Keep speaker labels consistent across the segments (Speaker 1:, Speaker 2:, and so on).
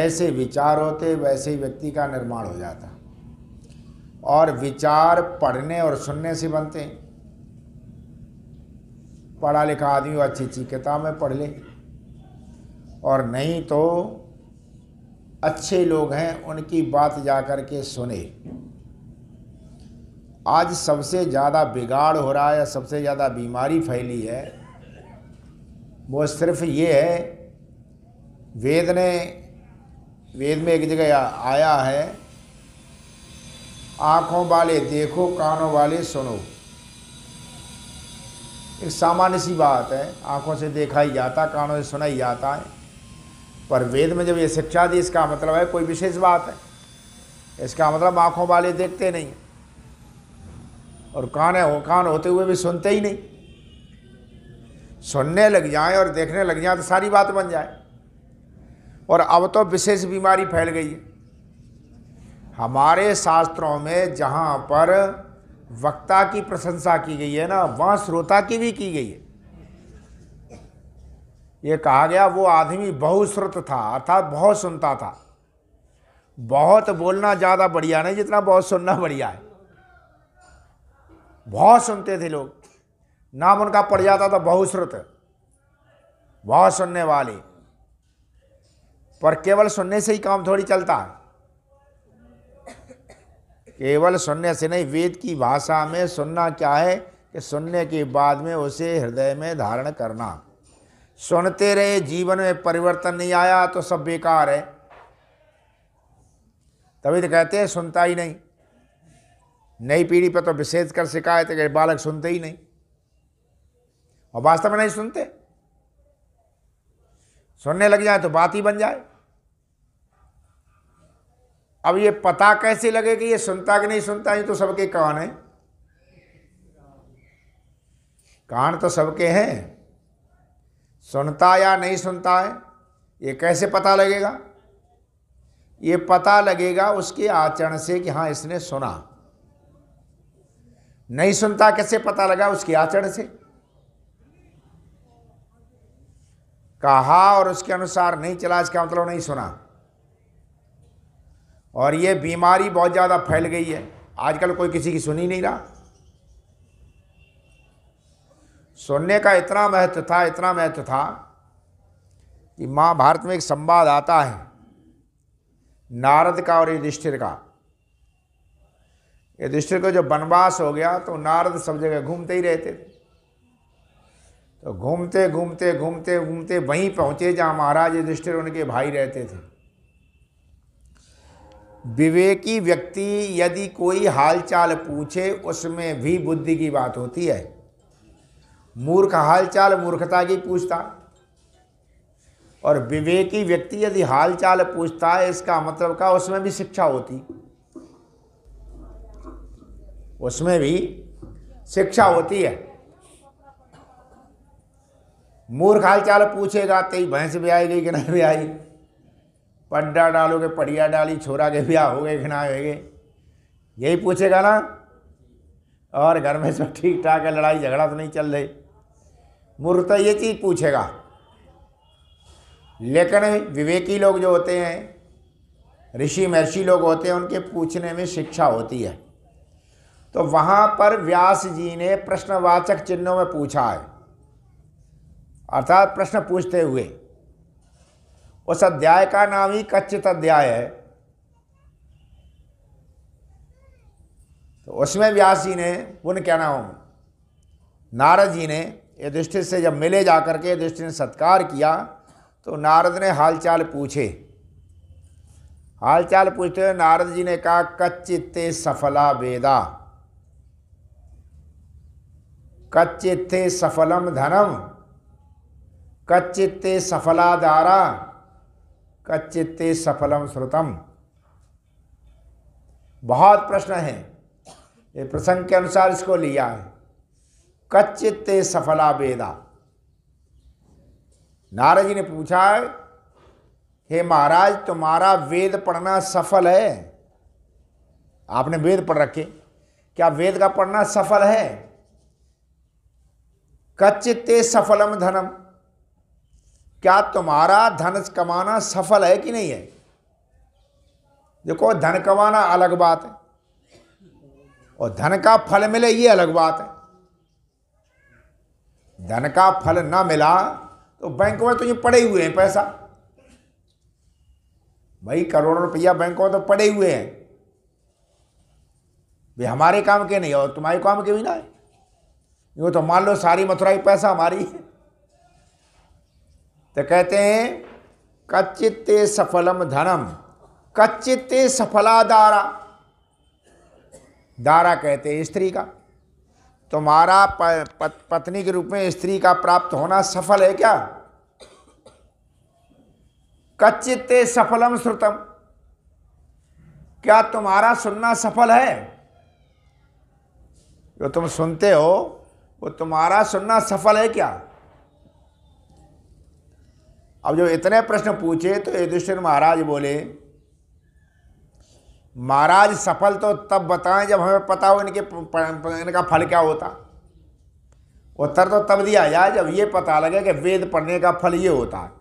Speaker 1: जैसे विचार होते वैसे ही व्यक्ति का निर्माण हो जाता और विचार पढ़ने और सुनने से बनते हैं पढ़ा लिखा आदमी अच्छी अच्छी किताबें में पढ़ ले और नहीं तो अच्छे लोग हैं उनकी बात जा कर के सुने आज सबसे ज़्यादा बिगाड़ हो रहा है या सबसे ज़्यादा बीमारी फैली है वो सिर्फ ये है वेद ने वेद में एक जगह आया है आँखों वाले देखो कानों वाले सुनो एक सामान्य सी बात है आँखों से देखा ही जाता कानों से सुना ही जाता है पर वेद में जब ये शिक्षा दी इसका मतलब है कोई विशेष बात है इसका मतलब आँखों वाले देखते नहीं और कान है कान होते हुए भी सुनते ही नहीं सुनने लग जाए और देखने लग जाए तो सारी बात बन जाए और अब तो विशेष बीमारी फैल गई है हमारे शास्त्रों में जहाँ पर वक्ता की प्रशंसा की गई है ना वहाँ श्रोता की भी की गई है ये कहा गया वो आदमी बहुश्रुत था अर्थात बहुत सुनता था बहुत बोलना ज़्यादा बढ़िया नहीं जितना बहुत सुनना बढ़िया है बहुत सुनते थे लोग नाम उनका पड़ जाता था बहुश्रुत बहुत सुनने वाले पर केवल सुनने से ही काम थोड़ी चलता है केवल सुनने से नहीं वेद की भाषा में सुनना क्या है कि सुनने के बाद में उसे हृदय में धारण करना सुनते रहे जीवन में परिवर्तन नहीं आया तो सब बेकार है तभी तो कहते हैं सुनता ही नहीं नई पीढ़ी पर तो विशेष कर शिकायत है कि बालक सुनते ही नहीं और वास्तव में नहीं सुनते सुनने लग जाए तो बात ही बन जाए अब ये पता कैसे लगे कि ये सुनता कि नहीं सुनता ये तो सबके कान है कान तो सबके हैं सुनता या नहीं सुनता है ये कैसे पता लगेगा ये पता लगेगा उसके आचरण से कि हाँ इसने सुना नहीं सुनता कैसे पता लगा उसके आचरण से कहा और उसके अनुसार नहीं चला इसका मतलब नहीं सुना और ये बीमारी बहुत ज़्यादा फैल गई है आजकल कोई किसी की सुन ही नहीं रहा सुनने का इतना महत्व था इतना महत्व था कि महाभारत में एक संवाद आता है नारद का और युधिष्ठिर का युधिष्ठिर को जब वनवास हो गया तो नारद सब जगह घूमते ही रहते थे तो घूमते घूमते घूमते घूमते वहीं पहुँचे जहाँ महाराज युधिष्ठिर उनके भाई रहते थे विवेकी व्यक्ति यदि कोई हालचाल पूछे उसमें भी बुद्धि की बात होती है मूर्ख हालचाल मूर्खता की पूछता और विवेकी व्यक्ति यदि हालचाल पूछता है इसका मतलब का उसमें भी शिक्षा होती उसमें भी शिक्षा होती है मूर्ख हालचाल पूछेगा तेई भैंस भी आएगी कि नहीं भी आएगी पड्डा डालोगे पड़िया डाली छोरा के ब्याह हो गए कि ना हो गए यही पूछेगा ना और घर में सब ठीक ठाक है लड़ाई झगड़ा तो नहीं चल रही मूर्त ये चीज़ पूछेगा लेकिन विवेकी लोग जो होते हैं ऋषि महर्षि लोग होते हैं उनके पूछने में शिक्षा होती है तो वहाँ पर व्यास जी ने प्रश्नवाचक चिन्हों में पूछा है अर्थात प्रश्न पूछते हुए उस अध्याय का नाम ही कच्चित अध्याय है तो उसमें व्यास जी ने पुन क्या नाम नारद जी ने युधिष्ठिर से जब मिले जाकर के युधिष्ठिर ने सत्कार किया तो नारद ने हालचाल पूछे हालचाल पूछते हुए नारद जी ने कहा कच्चिते सफला वेदा कच्चिते सफलम धनम कच्चिते सफला दारा कच्चित्ते सफलम श्रुतम बहुत प्रश्न है ये प्रसंग के अनुसार इसको लिया है कच्चित्ते सफला वेदा नारद जी ने पूछा है हे महाराज तुम्हारा वेद पढ़ना सफल है आपने वेद पढ़ रखे क्या वेद का पढ़ना सफल है कच्चित्ते सफलम धनम क्या तुम्हारा धन कमाना सफल है कि नहीं है देखो धन कमाना अलग बात है और धन का फल मिले ये अलग बात है धन का फल ना मिला तो बैंक में तो ये पड़े हुए हैं पैसा भाई करोड़ों रुपया बैंक में तो पड़े हुए हैं भाई हमारे काम के नहीं और तुम्हारे काम के भी ना है वो तो मान लो सारी मथुराई पैसा हमारी है तो कहते हैं कच्चित्ते सफलम धनम कच्चित्ते सफला दारा दारा कहते हैं स्त्री का तुम्हारा पत्नी के रूप में स्त्री का प्राप्त होना सफल है क्या कच्चित्ते सफलम श्रुतम क्या तुम्हारा सुनना सफल है जो तुम सुनते हो वो तुम्हारा सुनना सफल है क्या अब जब इतने प्रश्न पूछे तो युधिष्ठिर महाराज बोले महाराज सफल तो तब बताएं जब हमें पता हो इनके इनका फल क्या होता उत्तर तो तब दिया जाए जब ये पता लगे कि वेद पढ़ने का फल ये होता है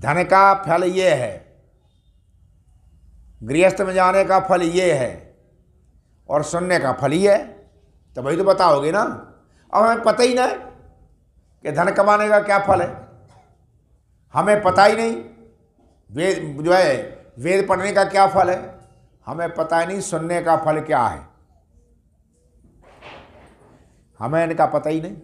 Speaker 1: धन का फल ये है गृहस्थ में जाने का फल ये है और सुनने का फल ये है तो भाई तो बताओगे ना अब हमें पता ही ना कि धन कमाने का क्या फल है हमें पता ही नहीं वेद जो है वेद पढ़ने का क्या फल है हमें पता ही नहीं सुनने का फल क्या है हमें इनका पता ही नहीं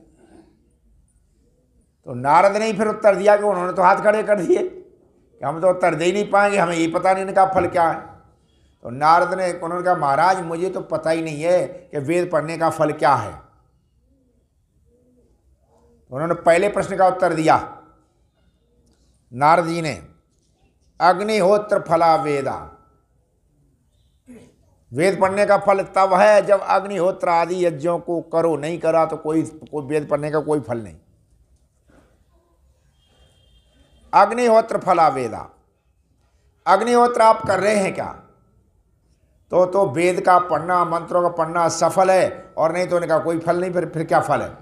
Speaker 1: तो नारद ने ही फिर उत्तर दिया कि उन्होंने तो हाथ खड़े कर दिए कि हम तो उत्तर दे ही नहीं पाएंगे हमें ये पता नहीं इनका फल क्या है तो नारद ने उन्होंने कहा महाराज मुझे तो पता ही नहीं है कि वेद पढ़ने का फल क्या है उन्होंने पहले प्रश्न का उत्तर दिया नारद जी ने अग्निहोत्र फला वेदा वेद पढ़ने का फल तब है जब अग्निहोत्र आदि यज्ञों को करो नहीं करा तो कोई कोई वेद पढ़ने का कोई फल नहीं अग्निहोत्र फला वेदा अग्निहोत्र आप कर रहे हैं क्या तो तो वेद का पढ़ना मंत्रों का पढ़ना सफल है और नहीं तो इनका कोई फल नहीं फिर फिर क्या फल है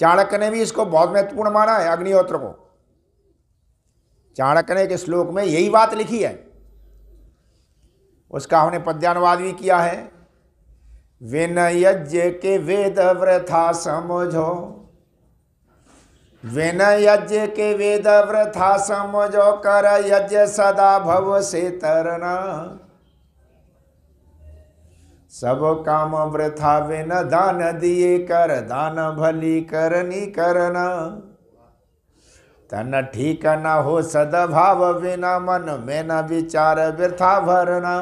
Speaker 1: चाणक्य ने भी इसको बहुत महत्वपूर्ण माना है अग्निहोत्र को चाणक्य ने एक श्लोक में यही बात लिखी है उसका हमने पद्यानुवाद भी किया है विनयज्ञ के वेद व्रथा समझो विनयज्ञ के वेद व्रथा समझो कर यज्ञ सदा भव से तरना सब काम वृथा विन दान दिए कर दान भली करनी करना तन ठीक न हो सदभाव बिना मन में न विचार व्यथा भरना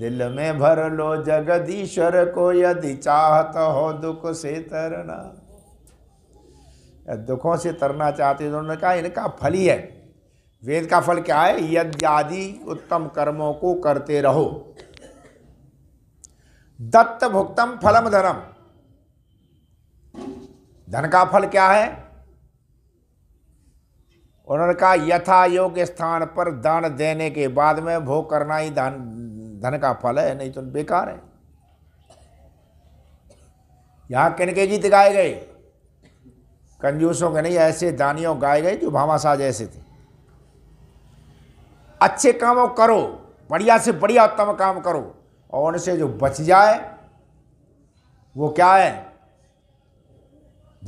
Speaker 1: दिल में भर लो जगदीश्वर को यदि चाहत हो दुख से तरना दुखों से तरना चाहते तो उन्होंने कहा इनका फल ही है वेद का फल क्या है यद्यादि उत्तम कर्मों को करते रहो दत्त भुक्तम फलम धनम धन का फल क्या है उन्होंने कहा यथा योग्य स्थान पर दान देने के बाद में भोग करना ही धन धन का फल है नहीं तो बेकार है यहाँ किनके गीत गाए गए कंजूसों के नहीं ऐसे दानियों गाए गए जो भामाशाह जैसे थे अच्छे कामों करो बढ़िया से बढ़िया उत्तम काम करो और उनसे जो बच जाए वो क्या है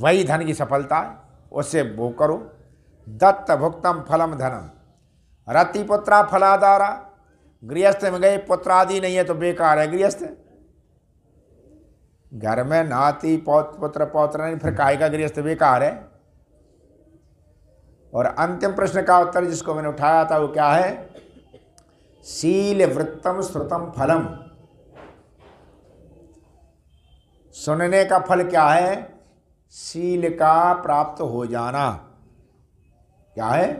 Speaker 1: वही धन की सफलता है उससे वो करो दत्त भुक्तम फलम धनम रति पुत्रा फलादारा गृहस्थ में गए पुत्रादि नहीं है तो बेकार है गृहस्थ घर में नाती पौत पुत्र पौत्र नहीं फिर काय का गृहस्थ बेकार है और अंतिम प्रश्न का उत्तर जिसको मैंने उठाया था वो क्या है शील वृत्तम श्रुतम फलम सुनने का फल क्या है शील का प्राप्त हो जाना क्या है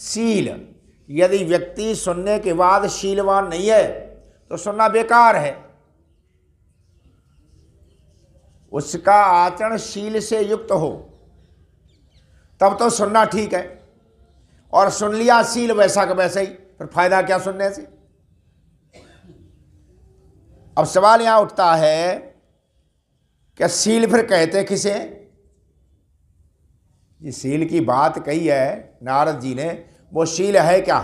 Speaker 1: शील यदि व्यक्ति सुनने के बाद शीलवान नहीं है तो सुनना बेकार है उसका आचरण शील से युक्त हो तब तो सुनना ठीक है और सुन लिया शील वैसा का वैसा ही फिर फायदा क्या सुनने से अब सवाल यहां उठता है कि शील फिर कहते किसे जिस शील की बात कही है नारद जी ने वो शील है क्या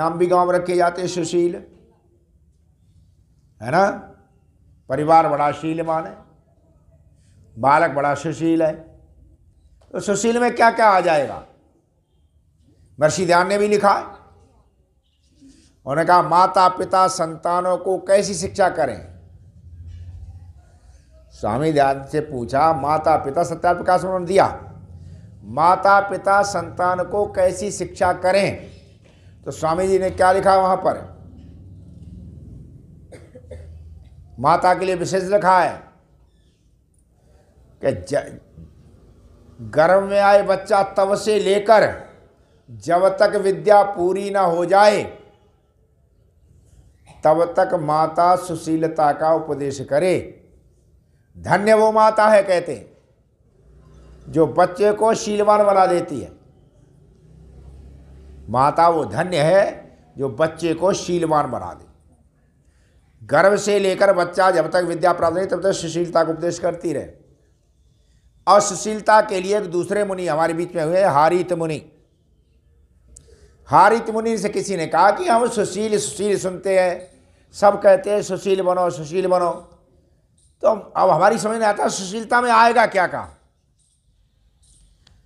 Speaker 1: नाम भी गांव रखे जाते सुशील है ना परिवार बड़ा शीलमान है बालक बड़ा सुशील है तो सुशील में क्या क्या आ जाएगा महर्षि ध्यान ने भी लिखा है उन्होंने कहा माता पिता संतानों को कैसी शिक्षा करें स्वामी ध्यान से पूछा माता पिता सत्या प्रकाश उन्होंने दिया माता पिता संतान को कैसी शिक्षा करें तो स्वामी जी ने क्या लिखा वहां पर माता के लिए विशेष लिखा है कि गर्भ में आए बच्चा तब से लेकर जब तक विद्या पूरी ना हो जाए तब तक माता सुशीलता का उपदेश करे धन्य वो माता है कहते हैं जो बच्चे को शीलवान बना देती है माता वो धन्य है जो बच्चे को शीलवान बना दे गर्भ से लेकर बच्चा जब तक विद्या प्राप्त नहीं तब तक सुशीलता को उपदेश करती रहे और सुशीलता के लिए एक तो दूसरे मुनि हमारे बीच में हुए हारित मुनि हारित मुनि से किसी ने कहा कि हम सुशील सुशील सुनते हैं सब कहते हैं सुशील बनो सुशील बनो तो अब हमारी समझ में आता सुशीलता में आएगा क्या कहा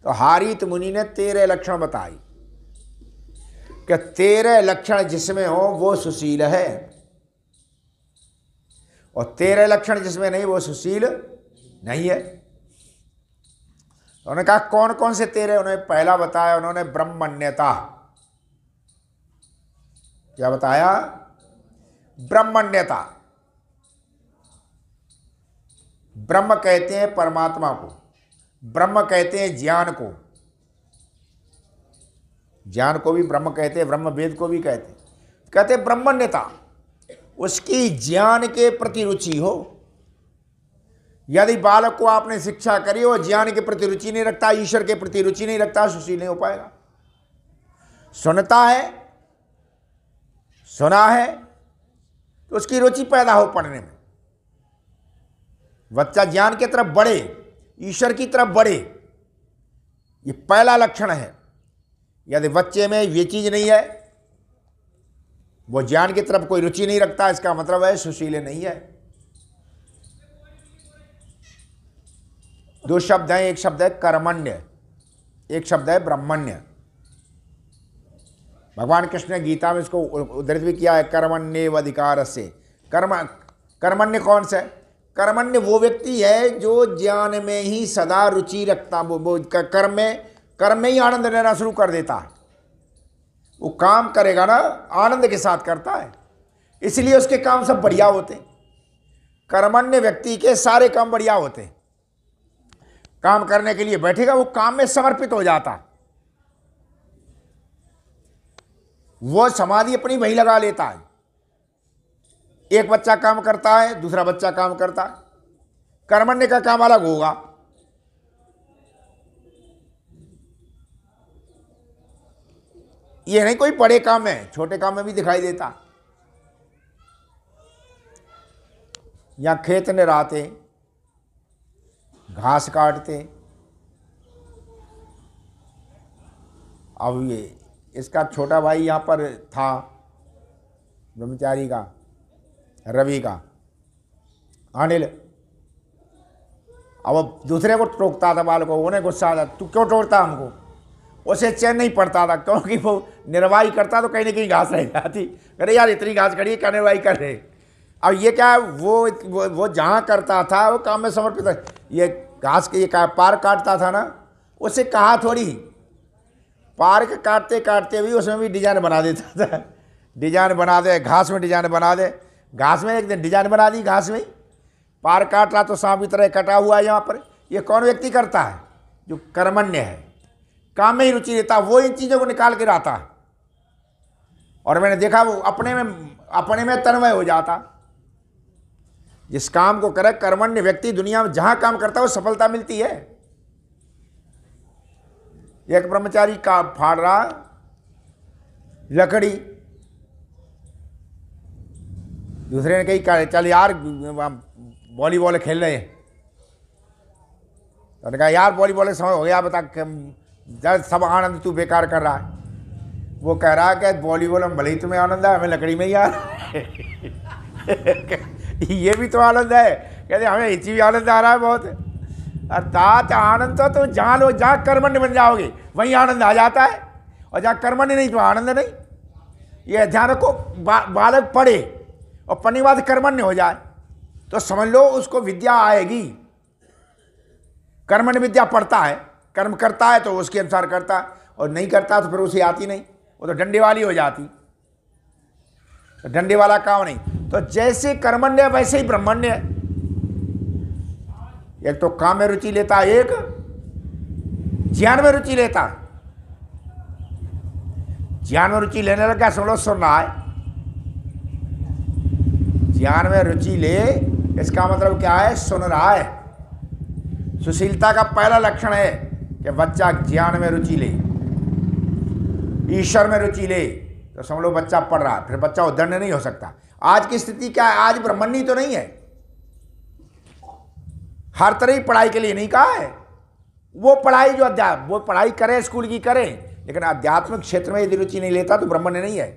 Speaker 1: तो हारित मुनि ने तेरह लक्षण बताई कि तेरह लक्षण जिसमें हो वो सुशील है और तेरह लक्षण जिसमें नहीं वो सुशील नहीं है उन्होंने कहा कौन कौन से तेरे उन्होंने पहला बताया उन्होंने ब्रह्मण्यता क्या बताया ब्रह्मण्यता ब्रह्म कहते हैं परमात्मा को ब्रह्म कहते हैं ज्ञान को ज्ञान को भी ब्रह्म कहते हैं ब्रह्म वेद को भी कहते हैं कहते ब्रह्मण्यता उसकी ज्ञान के प्रति रुचि हो यदि बालक को आपने शिक्षा करी हो ज्ञान के प्रति रुचि नहीं रखता ईश्वर के प्रति रुचि नहीं रखता सुशील नहीं हो पाएगा सुनता है सुना है तो उसकी रुचि पैदा हो पढ़ने में बच्चा ज्ञान की तरफ बढ़े ईश्वर की तरफ बढ़े ये पहला लक्षण है यदि बच्चे में ये चीज़ नहीं है वो ज्ञान की तरफ कोई रुचि नहीं रखता इसका मतलब है सुशीले नहीं है दो शब्द हैं एक शब्द है कर्मण्य एक शब्द है ब्रह्मण्य भगवान कृष्ण ने गीता में इसको उद्धृत भी किया है कर्मण्य अधिकार से कर्म कर्मण्य कौन सा है कर्मण्य वो व्यक्ति है जो ज्ञान में ही सदा रुचि रखता वो वो कर्म में कर्म में ही आनंद लेना शुरू कर देता है वो काम करेगा ना आनंद के साथ करता है इसलिए उसके काम सब बढ़िया होते कर्मण्य व्यक्ति के सारे काम बढ़िया होते काम करने के लिए बैठेगा वो काम में समर्पित हो जाता वो समाधि अपनी वही लगा लेता है एक बच्चा काम करता है दूसरा बच्चा काम करता है कर्मण्य का काम अलग होगा ये नहीं कोई बड़े काम है छोटे काम में भी दिखाई देता या खेत निराते घास काटते अब ये इसका छोटा भाई यहाँ पर था ब्रह्मचारी का रवि का अनिल अब दूसरे को टोकता था बाल को उन्हें गुस्सा आता तू क्यों टोकता हमको उसे चैन नहीं पड़ता था क्योंकि वो निर्वाही करता तो कहीं ना कहीं घास रह जाती अरे यार इतनी घास करिए क्या निर्वाही कर रहे अब ये क्या है वो वो, वो जहाँ करता था वो काम में समर्पित ये घास के ये कहा पार काटता था ना उसे कहा थोड़ी पार्क काटते काटते भी उसमें भी डिजाइन बना देता था डिजाइन बना दे घास में डिजाइन बना दे घास में एक दिन डिजाइन बना दी घास में पार काट रहा तो सांप की तरह कटा हुआ है यहाँ पर ये कौन व्यक्ति करता है जो कर्मण्य है काम में ही रुचि रहता वो इन चीज़ों को निकाल के रहता है और मैंने देखा वो अपने में अपने में तन्वय हो जाता जिस काम को करे कर्मण्य व्यक्ति दुनिया में जहाँ काम करता है वो सफलता मिलती है एक ब्रह्मचारी का फाड़ रहा लकड़ी दूसरे ने कही चल यार वॉलीबॉल खेल रहे हैं तो कहा यार वॉलीबॉल समय हो गया बता जब सब आनंद तू बेकार कर रहा है वो कह रहा है कि वॉलीबॉल में भले ही तुम्हें आनंद है हमें लकड़ी में ही यार ये भी तो आनंद है कहते हमें इसी भी आनंद आ रहा है बहुत अर्थात आनंद तो तुम जहाँ लो जहाँ कर्मण्य बन जाओगे वहीं आनंद आ जाता है और जहाँ कर्मण्य नहीं तो आनंद नहीं ये ध्यान रखो बा, बालक पढ़े और पन्नीवाद कर्मण्य हो जाए तो समझ लो उसको विद्या आएगी कर्मण्य विद्या पढ़ता है कर्म करता है तो उसके अनुसार करता है और नहीं करता तो फिर उसे आती नहीं वो तो डंडे वाली हो जाती तो डंडे वाला काम नहीं तो जैसे कर्मण्य वैसे ही ब्रह्मण्य एक तो काम में रुचि लेता है एक ज्ञान में रुचि लेता ज्ञान में रुचि लेने लगा सुन लो सुन रहा है ज्ञान में रुचि ले इसका मतलब क्या है सुन रहा है सुशीलता का पहला लक्षण है कि बच्चा ज्ञान में रुचि ले ईश्वर में रुचि ले तो समझ लो बच्चा पढ़ रहा है फिर बच्चा उद्दंड नहीं हो सकता आज की स्थिति क्या है आज ब्रह्मणी तो नहीं है हर तरह की पढ़ाई के लिए नहीं कहा है वो पढ़ाई जो अध्याय वो पढ़ाई करे स्कूल की करे लेकिन आध्यात्मिक क्षेत्र में यदि रुचि नहीं लेता तो ब्राह्मण नहीं है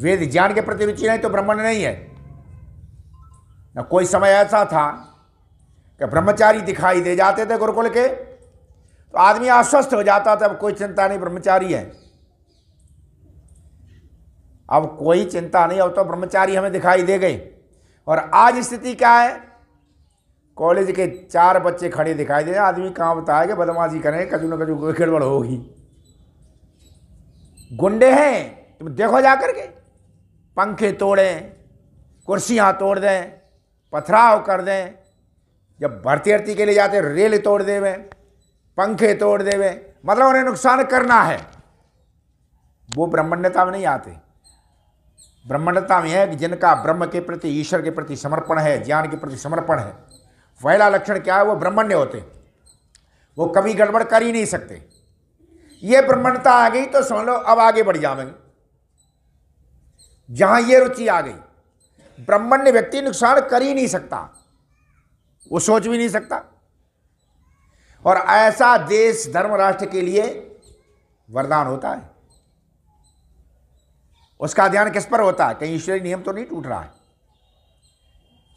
Speaker 1: वेद ज्ञान के प्रति रुचि नहीं तो ब्राह्मण नहीं है न कोई समय ऐसा था कि ब्रह्मचारी दिखाई दे जाते थे गुरुकुल के तो आदमी आश्वस्त हो जाता था अब कोई चिंता नहीं ब्रह्मचारी है अब कोई चिंता नहीं अब तो ब्रह्मचारी हमें दिखाई दे गए और आज स्थिति क्या है कॉलेज के चार बच्चे खड़े दिखाई दे आदमी कहाँ बताया कि बदमाशी करें कजू न कजू गड़बड़ होगी गुंडे हैं तुम तो देखो जा करके पंखे तोड़ें कुर्सियाँ तोड़ दें पथराव कर दें जब भर्ती अर्थी के लिए जाते रेल तोड़ देवे पंखे तोड़ देवे मतलब उन्हें नुकसान करना है वो ब्रह्मण्यता में नहीं आते ब्रह्मण्यता में है कि जिनका ब्रह्म के प्रति ईश्वर के प्रति समर्पण है ज्ञान के प्रति समर्पण है पहला लक्षण क्या है वो ब्रह्मण्य होते वो कभी गड़बड़ कर ही नहीं सकते ये ब्रह्मण्यता आ गई तो समझ लो अब आगे बढ़ जावेंगे जहां ये रुचि आ गई ब्रह्मण्य व्यक्ति नुकसान कर ही नहीं सकता वो सोच भी नहीं सकता और ऐसा देश धर्म राष्ट्र के लिए वरदान होता है उसका ध्यान किस पर होता है कहीं ईश्वरीय नियम तो नहीं टूट रहा है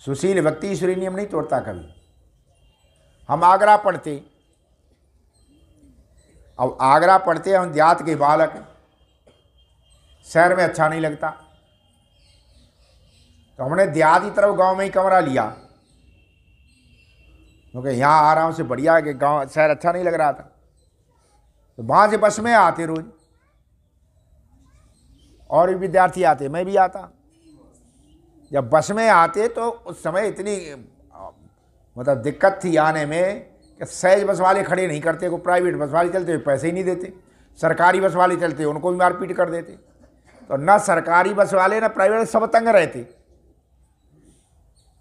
Speaker 1: सुशील व्यक्ति ईश्वरीय नियम नहीं तोड़ता कभी हम आगरा पढ़ते अब आगरा पढ़ते हम देहात के बालक शहर में अच्छा नहीं लगता तो हमने देहाती तरफ गांव में ही कमरा लिया क्योंकि तो यहाँ आराम से बढ़िया है कि गांव शहर अच्छा नहीं लग रहा था तो वहाँ से बस में आते रोज और भी विद्यार्थी आते मैं भी आता जब बस में आते तो उस समय इतनी मतलब दिक्कत थी आने में कि सहज बस वाले खड़े नहीं करते को प्राइवेट बस वाले चलते पैसे ही नहीं देते सरकारी बस वाले चलते उनको भी मारपीट कर देते तो ना सरकारी बस वाले ना प्राइवेट सब तंग रहते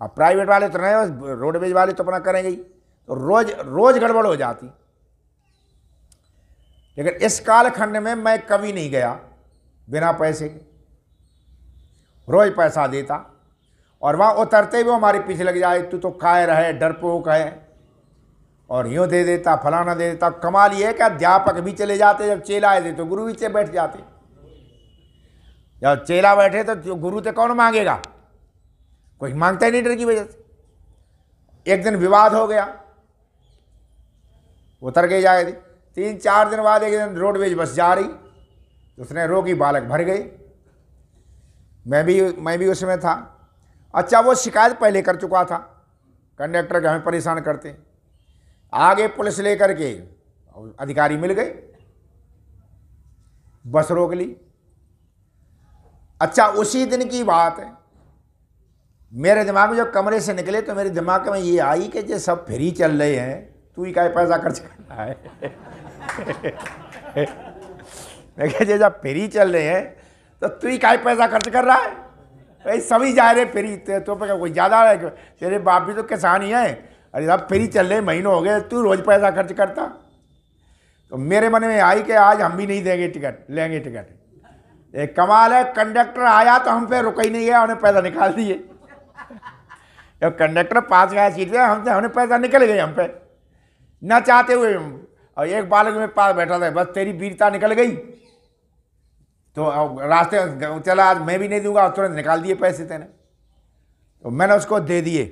Speaker 1: अब प्राइवेट वाले तो नहीं रोडवेज वाले तो अपना करेंगे ही तो रोज रोज गड़बड़ हो जाती लेकिन इस कालखंड में मैं कभी नहीं गया बिना पैसे के रोज पैसा देता और वहाँ उतरते भी हमारे पीछे लग जाए तू तो कायर है डरपोक है और यूँ दे देता फलाना दे देता कमाल ये क्या कि अध्यापक भी चले जाते जब चेला आए थे तो गुरु भी से बैठ जाते जब चेला बैठे तो गुरु तो कौन मांगेगा कोई मांगता ही नहीं डर की वजह से एक दिन विवाद हो गया उतर के जाए थे तीन चार दिन बाद एक दिन रोडवेज बस जा रही तो उसने रोकी बालक भर गए मैं भी मैं भी उसमें था अच्छा वो शिकायत पहले कर चुका था कंडक्टर के हमें परेशान करते आगे पुलिस लेकर के अधिकारी मिल गए बस रोक ली अच्छा उसी दिन की बात है मेरे दिमाग में जब कमरे से निकले तो मेरे दिमाग में ये आई कि ये सब फ्री चल रहे हैं तू ही का पैसा खर्च करना है मैं कह जे जब फ्री चल रहे हैं तो तू ही का पैसा खर्च कर रहा है भाई सभी जा रहे फ्री तो पे कोई ज़्यादा है तेरे बाप भी तो किसान ही हैं अरे साहब फ्री चल रहे महीनों हो गए तू रोज़ पैसा खर्च करता तो मेरे मन में आई कि आज हम भी नहीं देंगे टिकट लेंगे टिकट एक कमाल है कंडक्टर आया तो हम पे रुका ही नहीं गया उन्हें पैसा निकाल दिए जब कंडक्टर पास गया सीट पे हमसे हमने पैसा निकल गई हम पे ना चाहते हुए और एक बालक में पास बैठा था बस तेरी वीरता निकल गई तो रास्ते चला आज मैं भी नहीं दूंगा तुरंत निकाल दिए पैसे तेने तो मैंने उसको दे दिए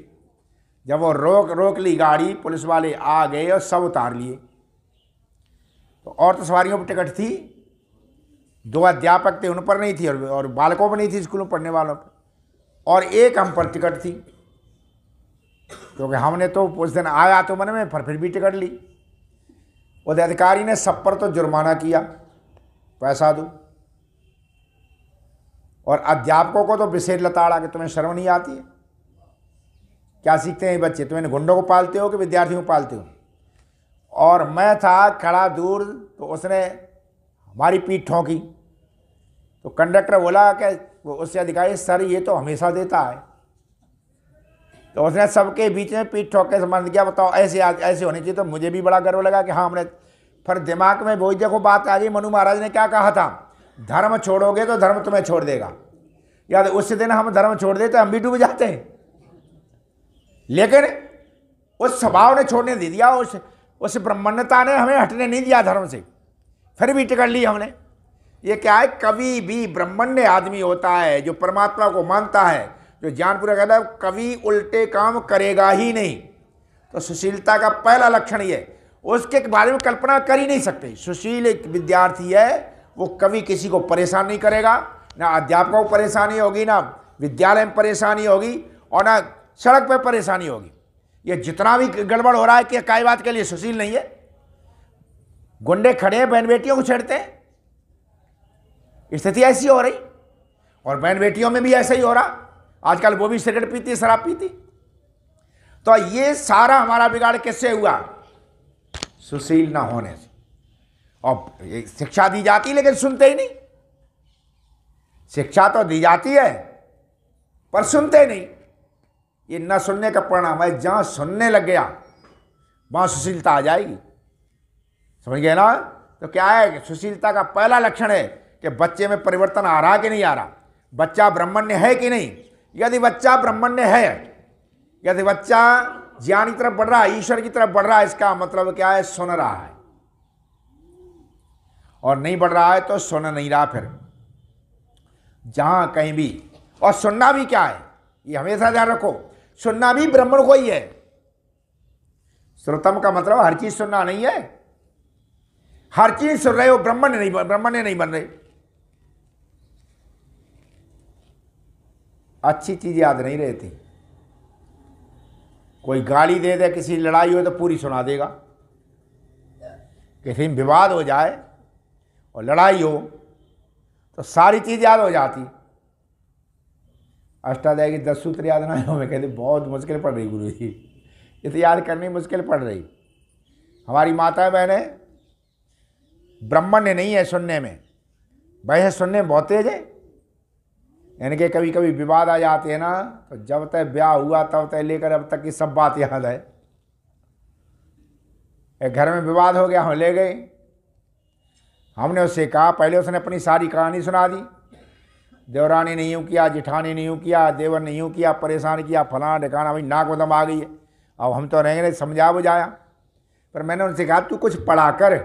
Speaker 1: जब वो रोक रोक ली गाड़ी पुलिस वाले आ गए और सब उतार लिए तो और तो सवारियों पर टिकट थी दो अध्यापक थे उन पर नहीं थी और, और बालकों पर नहीं थी स्कूलों पढ़ने वालों पर और एक हम पर टिकट थी क्योंकि हमने तो उस दिन आया तो मन में पर फिर भी टिकट ली वो अधिकारी ने सब पर तो जुर्माना किया पैसा दो और अध्यापकों को तो विशेष लताड़ा कि तुम्हें शर्म नहीं आती है क्या सीखते हैं बच्चे तुम इन गुंडों को पालते हो कि विद्यार्थियों को पालते हो और मैं था खड़ा दूर तो उसने हमारी पीठ ठोंकी तो कंडक्टर बोला कि वो उससे अधिकारी सर ये तो हमेशा देता है तो उसने सबके बीच में पीठ ठोक के संबंध किया बताओ ऐसे आज ऐसे होने चाहिए तो मुझे भी बड़ा गर्व लगा कि हाँ हमने फिर दिमाग में वही देखो बात आ गई मनु महाराज ने क्या कहा था धर्म छोड़ोगे तो धर्म तुम्हें छोड़ देगा याद उस दिन हम धर्म छोड़ देते हम भी डूब जाते हैं लेकिन उस स्वभाव ने छोड़ने दे दिया उस उस ब्रह्मण्यता ने हमें हटने नहीं दिया धर्म से फिर भी टिकट ली हमने ये क्या है कभी भी ब्रह्मण्य आदमी होता है जो परमात्मा को मानता है जो ज्ञानपुर कहता है कवि उल्टे काम करेगा ही नहीं तो सुशीलता का पहला लक्षण ये उसके बारे में कल्पना कर ही नहीं सकते सुशील एक विद्यार्थी है वो कभी किसी को परेशान नहीं करेगा ना अध्यापकों को परेशानी होगी ना विद्यालय में परेशानी होगी और ना सड़क पर परेशानी होगी ये जितना भी गड़बड़ हो रहा है कि काई बात के लिए सुशील नहीं है गुंडे खड़े हैं बहन बेटियों को छेड़ते हैं स्थिति ऐसी हो रही और बहन बेटियों में भी ऐसा ही हो रहा आजकल वो भी सिगरेट पीती शराब पीती तो ये सारा हमारा बिगाड़ किससे हुआ सुशील ना होने से और शिक्षा दी जाती लेकिन सुनते ही नहीं शिक्षा तो दी जाती है पर सुनते नहीं ये न सुनने का परिणाम है जहां सुनने लग गया वहां सुशीलता आ जाएगी समझ गए ना तो क्या है सुशीलता का पहला लक्षण है कि बच्चे में परिवर्तन आ रहा कि नहीं आ रहा बच्चा ब्राह्मण्य है कि नहीं यदि बच्चा ब्रह्मण्य है यदि बच्चा ज्ञान की तरफ बढ़ रहा है ईश्वर की तरफ बढ़ रहा है इसका मतलब क्या है सुन रहा है और नहीं बढ़ रहा है तो सुन नहीं रहा फिर जहां कहीं भी और सुनना भी क्या है ये हमेशा ध्यान रखो सुनना भी ब्राह्मण को ही है श्रोतम का मतलब हर चीज़ सुनना नहीं है हर चीज़ सुन रहे हो ब्राह्मण नहीं ब्राह्मण नहीं बन रहे अच्छी चीज़ याद नहीं रहती कोई गाली दे दे किसी लड़ाई हो तो पूरी सुना देगा किसी में विवाद हो जाए और लड़ाई हो तो सारी चीज़ याद हो जाती अष्टाध्याय की दस सूत्र याद ना हो मैं कहते बहुत मुश्किल पड़ रही गुरु जी ये तो याद करनी मुश्किल पड़ रही हमारी माता बहने ब्राह्मण ने नहीं है सुनने में वह सुनने में बहुत तेज है यानी कि कभी कभी विवाद आ जाते हैं ना तो जब तक ब्याह हुआ तब तक लेकर अब तक की सब बात याद है एक घर में विवाद हो गया हम ले गए हमने उससे कहा पहले उसने अपनी सारी कहानी सुना दी देवरानी ने यूँ किया जिठानी ने यूँ किया देवर ने यूँ किया परेशान किया फलाना ढिकाना भाई नाक बदम आ गई है अब हम तो रहेंगे नहीं समझा बुझाया पर मैंने उनसे कहा तू कुछ पढ़ा कर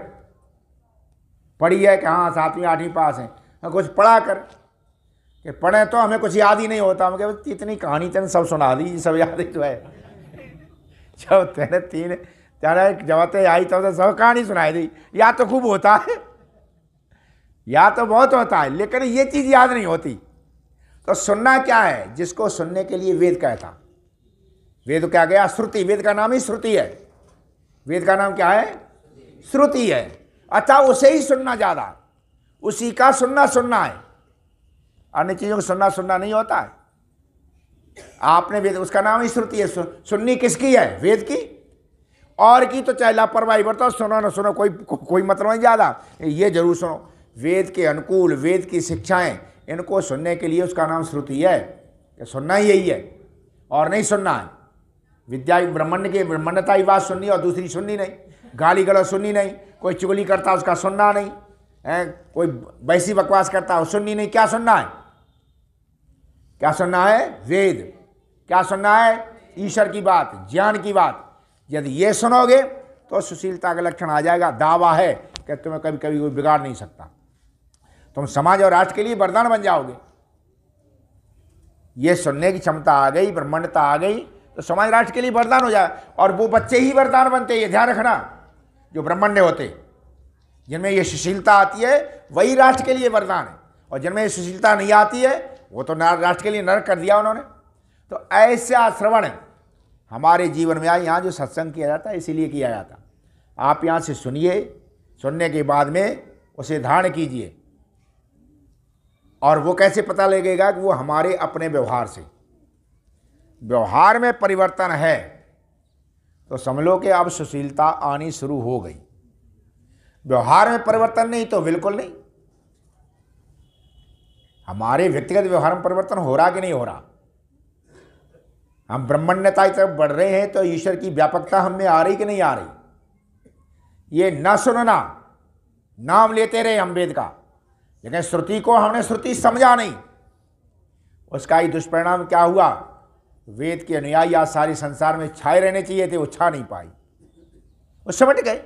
Speaker 1: पढ़ी है कि हाँ सातवीं आठवीं पास है हाँ, कुछ पढ़ा कर कि पढ़े तो हमें कुछ याद ही नहीं होता हम कहते इतनी कहानी तेने सब सुना दी सब याद ही तो है जब तेने तीन तेरा जब ते आई तब तो सब कहानी सुनाई दी याद तो खूब होता है याद तो बहुत होता है लेकिन ये चीज़ याद नहीं होती तो सुनना क्या है जिसको सुनने के लिए वेद कहता वेद क्या गया श्रुति वेद का नाम ही श्रुति है वेद का नाम क्या है श्रुति है अच्छा उसे ही सुनना ज़्यादा उसी का सुनना सुनना है अन्य चीज़ों को सुनना सुनना नहीं होता है आपने वेद उसका नाम ही श्रुति है सु, सुननी किसकी है वेद की और की तो चाहे लापरवाही बरतो सुनो ना सुनो कोई को, कोई मतलब नहीं ज़्यादा ये जरूर सुनो वेद के अनुकूल वेद की शिक्षाएं इनको सुनने के लिए उसका नाम श्रुति है सुनना ही यही है और नहीं सुनना है विद्या ब्रह्मण्य की ब्रह्मण्यता ही बात सुननी और दूसरी सुननी नहीं गाली गलत सुननी नहीं कोई चुगली करता उसका सुनना नहीं है कोई वैसी बकवास करता है सुननी नहीं क्या सुनना है क्या सुनना है वेद क्या सुनना है ईश्वर की बात ज्ञान की बात यदि ये सुनोगे तो सुशीलता का लक्षण आ जाएगा दावा है कि तुम्हें कभी कभी कोई बिगाड़ नहीं सकता तुम समाज और राष्ट्र के लिए वरदान बन जाओगे ये सुनने की क्षमता आ गई ब्रह्मण्डता आ गई तो समाज राष्ट्र के लिए वरदान हो जाए और वो बच्चे ही वरदान बनते ये ध्यान रखना जो ब्रह्मण्य होते जिनमें ये सुशीलता आती है वही राष्ट्र के लिए वरदान है और जिनमें ये सुशीलता नहीं आती है वो तो राष्ट्र के लिए नरक कर दिया उन्होंने तो ऐसा श्रवण हमारे जीवन में आए यहाँ जो सत्संग किया जाता है इसीलिए किया जाता आप यहाँ से सुनिए सुनने के बाद में उसे धारण कीजिए और वो कैसे पता लगेगा कि वो हमारे अपने व्यवहार से व्यवहार में परिवर्तन है तो समझ लो कि अब सुशीलता आनी शुरू हो गई व्यवहार में परिवर्तन नहीं तो बिल्कुल नहीं हमारे व्यक्तिगत व्यवहार में परिवर्तन हो रहा कि नहीं हो रहा हम ब्रह्मण्यता की तरफ बढ़ रहे हैं तो ईश्वर की व्यापकता हम में आ रही कि नहीं आ रही ये न सुनना नाम लेते रहे हम वेद का लेकिन श्रुति को हमने श्रुति समझा नहीं उसका ही दुष्परिणाम क्या हुआ वेद के अनुयायी आज सारे संसार में छाए रहने चाहिए थे वो छा नहीं पाई वो समट गए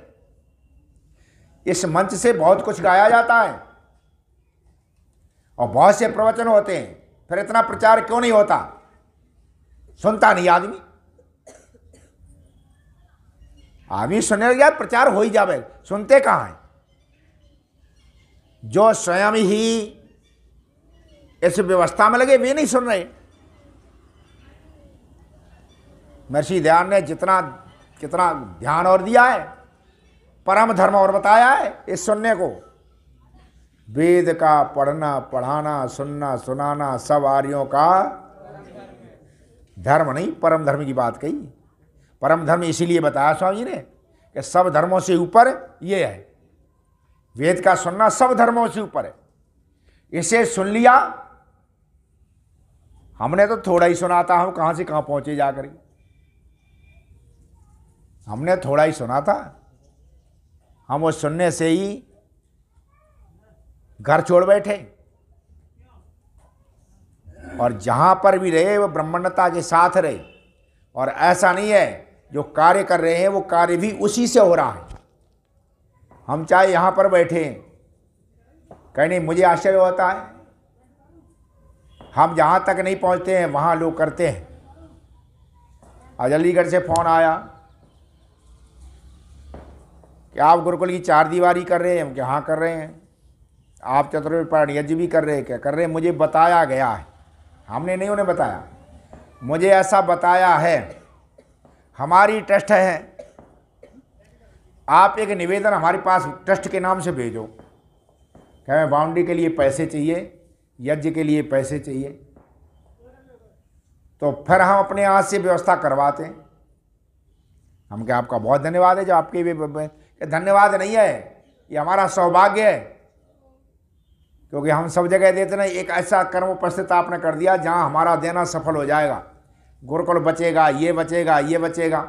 Speaker 1: इस मंच से बहुत कुछ गाया जाता है और बहुत से प्रवचन होते हैं फिर इतना प्रचार क्यों नहीं होता सुनता नहीं आदमी आदमी सुनने लग जाए प्रचार हो ही जावे सुनते कहाँ हैं जो स्वयं ही इस व्यवस्था में लगे वे नहीं सुन रहे महर्षि दयान ने जितना कितना ध्यान और दिया है परम धर्म और बताया है इस सुनने को वेद का पढ़ना पढ़ाना सुनना सुनाना सब आर्यों का धर्म नहीं परम धर्म की बात कही परम धर्म इसीलिए बताया स्वामी ने कि सब धर्मों से ऊपर ये है वेद का सुनना सब धर्मों से ऊपर है इसे सुन लिया हमने तो थोड़ा ही सुना था हम कहाँ से कहाँ पहुँचे जा कर हमने थोड़ा ही सुना था हम वो सुनने से ही घर छोड़ बैठे और जहाँ पर भी रहे वो ब्रह्मण्डता के साथ रहे और ऐसा नहीं है जो कार्य कर रहे हैं वो कार्य भी उसी से हो रहा है हम चाहे यहाँ पर बैठे कहीं नहीं मुझे आश्चर्य होता है हम जहाँ तक नहीं पहुँचते हैं वहाँ लोग करते हैं आज अलीगढ़ से फ़ोन आया कि आप गुरुकुल की चार दीवारी कर रहे हैं हम हाँ कर रहे हैं आप चतुर्विपाणिया यज्ञ भी कर रहे क्या कर रहे मुझे बताया गया है हमने नहीं उन्हें बताया मुझे ऐसा बताया है हमारी ट्रस्ट है आप एक निवेदन हमारे पास ट्रस्ट के नाम से भेजो क्या हमें बाउंड्री के लिए पैसे चाहिए यज्ञ के लिए पैसे चाहिए तो फिर हम अपने यहाँ से व्यवस्था करवाते हैं हम क्या आपका बहुत धन्यवाद है जो आपके भी धन्यवाद नहीं है ये हमारा सौभाग्य है क्योंकि हम सब जगह देते ना एक ऐसा कर्म उपस्थित आपने कर दिया जहाँ हमारा देना सफल हो जाएगा गुरुकुल बचेगा ये बचेगा ये बचेगा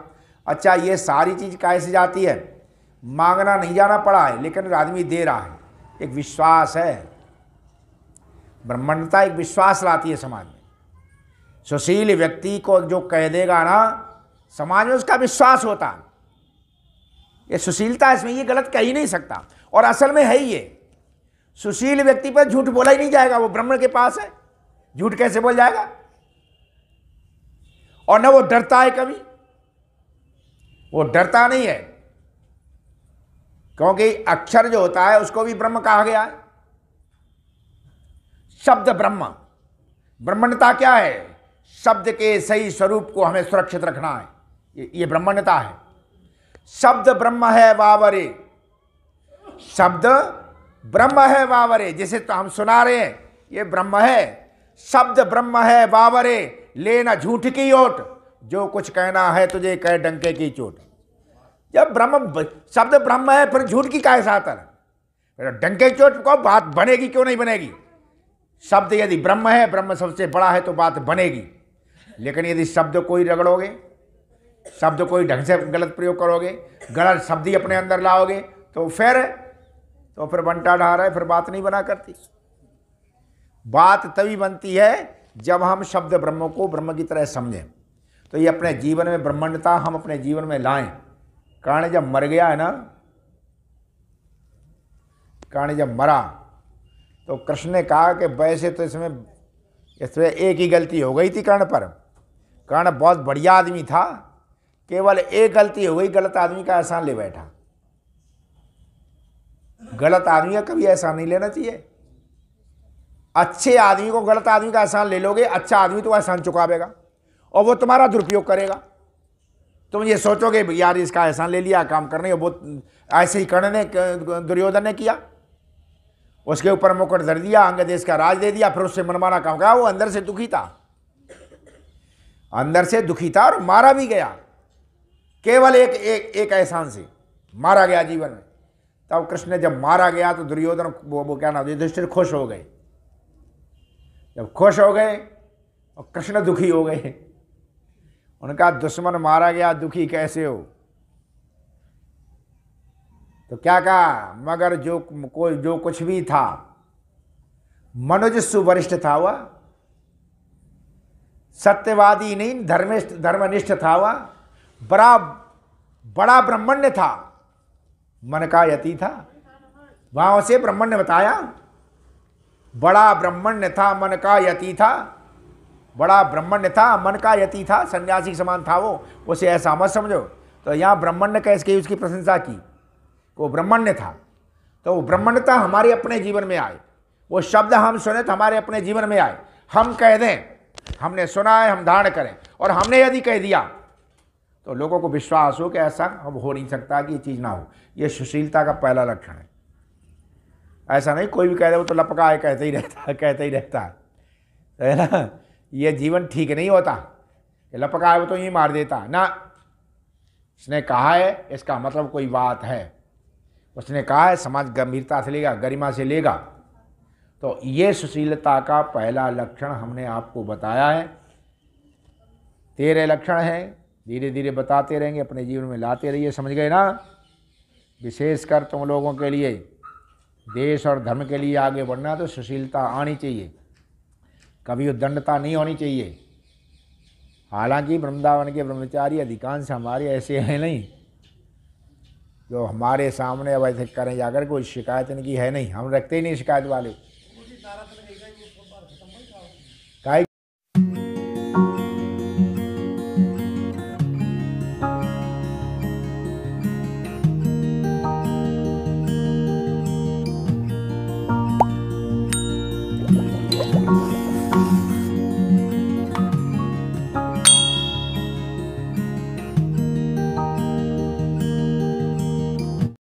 Speaker 1: अच्छा ये सारी चीज़ कैसे जाती है मांगना नहीं जाना पड़ा है लेकिन आदमी दे रहा है एक विश्वास है ब्रह्मण्डता एक विश्वास लाती है समाज में सुशील व्यक्ति को जो कह देगा ना समाज में उसका विश्वास होता है ये सुशीलता इसमें ये गलत कह ही नहीं सकता और असल में है ही ये सुशील व्यक्ति पर झूठ बोला ही नहीं जाएगा वो ब्रह्म के पास है झूठ कैसे बोल जाएगा और न वो डरता है कभी वो डरता नहीं है क्योंकि अक्षर जो होता है उसको भी ब्रह्म कहा गया है शब्द ब्रह्म ब्रह्मणता क्या है शब्द के सही स्वरूप को हमें सुरक्षित रखना है ये, ये ब्रह्मणता है शब्द ब्रह्म है वावरे शब्द ब्रह्म है वावरे जैसे तो हम सुना रहे हैं ये ब्रह्म है शब्द ब्रह्म है वावरे लेना झूठ की ओट जो कुछ कहना है तुझे कह डंके की चोट जब ब्रह्म शब्द ब्रह्म है फिर झूठ की काहे सातर डंके की चोट को बात बनेगी क्यों नहीं बनेगी शब्द यदि ब्रह्म है ब्रह्म सबसे बड़ा है तो बात बनेगी लेकिन यदि शब्द कोई रगड़ोगे शब्द कोई ढंग से गलत प्रयोग करोगे गलत शब्द ही अपने अंदर लाओगे तो फिर तो फिर बंटा ढा रहा है फिर बात नहीं बना करती बात तभी बनती है जब हम शब्द ब्रह्म को ब्रह्म की तरह समझें तो ये अपने जीवन में ब्रह्मंडता हम अपने जीवन में लाएं प्राणी जब मर गया है ना प्राणी जब मरा तो कृष्ण ने कहा कि वैसे तो इसमें इसमें एक ही गलती हो गई थी कर्ण पर कर्ण बहुत बढ़िया आदमी था केवल एक गलती हो गई गलत आदमी का एहसान ले बैठा गलत आदमी का कभी एहसान नहीं लेना चाहिए अच्छे आदमी को गलत आदमी का एहसान ले लोगे अच्छा आदमी तो एहसान चुकावेगा और वो तुम्हारा दुरुपयोग करेगा तुम ये सोचोगे यार इसका एहसान ले लिया काम करने वो ऐसे ही कर्ण ने दुर्योधन ने किया उसके ऊपर मुकुट धर दिया अंग देश का राज दे दिया फिर उससे मनमाना काम कहा वो अंदर से दुखी था अंदर से दुखी था और मारा भी गया केवल एक एक एक एहसान से मारा गया जीवन में तब कृष्ण जब मारा गया तो दुर्योधन वो, वो क्या नाम युधिष्ठिर खुश हो गए जब खुश हो गए और कृष्ण दुखी हो गए उनका दुश्मन मारा गया दुखी कैसे हो तो क्या कहा मगर जो कोई जो कुछ भी था मनोज सुवरिष्ठ था वह सत्यवादी नहीं धर्मिष्ठ धर्मनिष्ठ था वह बड़ा बड़ा ब्राह्मण्य था मन का यति था वहाँ से ब्राह्मण ने बताया बड़ा ब्राह्मण्य था मन का यति था बड़ा ब्राह्मण्य था मन का यति था सन्यासी समान था वो उसे ऐसा मत समझो तो यहाँ ब्राह्मण्य कैसे इसकी उसकी प्रशंसा की वो ब्राह्मण्य था तो वो ब्राह्मण्यता हमारे अपने जीवन में आए वो शब्द हम सुने तो हमारे अपने जीवन में आए हम कह दें हमने सुना है हम धारण करें और हमने यदि कह दिया तो लोगों को विश्वास हो कि ऐसा हम हो नहीं सकता कि ये चीज़ ना हो ये सुशीलता का पहला लक्षण है ऐसा नहीं कोई भी कह रहे वो तो लपका है कहते ही रहता है कहते ही रहता है तो है ना ये जीवन ठीक नहीं होता लपका है वो तो यही मार देता ना इसने कहा है इसका मतलब कोई बात है उसने कहा है समाज गंभीरता से लेगा गरिमा से लेगा तो ये सुशीलता का पहला लक्षण हमने आपको बताया है तेरह लक्षण हैं धीरे धीरे बताते रहेंगे अपने जीवन में लाते रहिए समझ गए ना विशेषकर तुम लोगों के लिए देश और धर्म के लिए आगे बढ़ना तो सुशीलता आनी चाहिए कभी उद्दंडता नहीं होनी चाहिए हालांकि वृंदावन के ब्रह्मचारी अधिकांश हमारे ऐसे हैं नहीं जो हमारे सामने अब ऐसे करें जाकर कोई शिकायत इनकी है नहीं हम रखते ही नहीं शिकायत वाले